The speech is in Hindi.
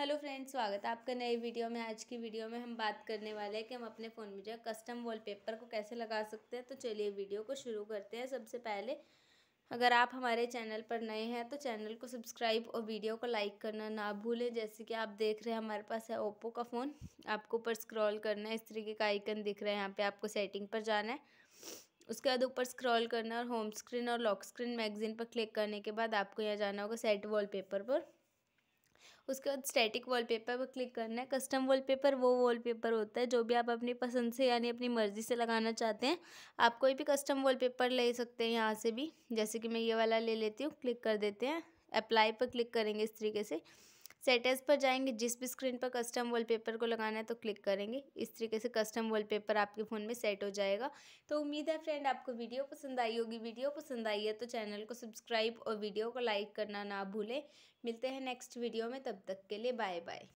हेलो फ्रेंड्स स्वागत है आपका नए वीडियो में आज की वीडियो में हम बात करने वाले हैं कि हम अपने फ़ोन में जो है कस्टम वॉलपेपर को कैसे लगा सकते हैं तो चलिए वीडियो को शुरू करते हैं सबसे पहले अगर आप हमारे चैनल पर नए हैं तो चैनल को सब्सक्राइब और वीडियो को लाइक करना ना भूलें जैसे कि आप देख रहे हैं हमारे पास है ओप्पो का फ़ोन आपको ऊपर स्क्रॉल करना है इस तरीके का आइकन दिख रहा है यहाँ पर आपको सेटिंग पर जाना है उसके बाद ऊपर स्क्रॉल करना है और होम स्क्रीन और लॉक स्क्रीन मैगजीन पर क्लिक करने के बाद आपको यहाँ जाना होगा सेट वॉलपेपर पर उसके बाद स्टैटिक वॉलपेपर पर क्लिक करना है कस्टम वॉलपेपर वो वॉलपेपर होता है जो भी आप अपनी पसंद से यानी अपनी मर्ज़ी से लगाना चाहते हैं आप कोई भी कस्टम वॉलपेपर ले सकते हैं यहाँ से भी जैसे कि मैं ये वाला ले लेती हूँ क्लिक कर देते हैं अप्लाई पर क्लिक करेंगे इस तरीके से सेटर्स पर जाएंगे जिस भी स्क्रीन पर कस्टम वॉलपेपर को लगाना है तो क्लिक करेंगे इस तरीके से कस्टम वॉलपेपर आपके फ़ोन में सेट हो जाएगा तो उम्मीद है फ्रेंड आपको वीडियो पसंद आई होगी वीडियो पसंद आई है तो चैनल को सब्सक्राइब और वीडियो को लाइक करना ना भूलें मिलते हैं नेक्स्ट वीडियो में तब तक के लिए बाय बाय